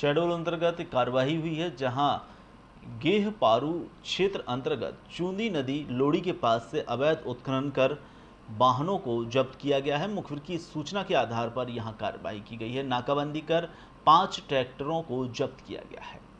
schedule अंतर्गत कार्यवाही हुई है जहां गेह पारू क्षेत्र अंतर्गत चूंदी नदी लोड़ी के पास से अवैध उत्खनन कर वाहनों को जब्त किया गया है मुखबिर की सूचना के आधार पर यहां कार्रवाई की गई है नाकाबंदी कर पांच ट्रैक्टरों को जब्त किया गया है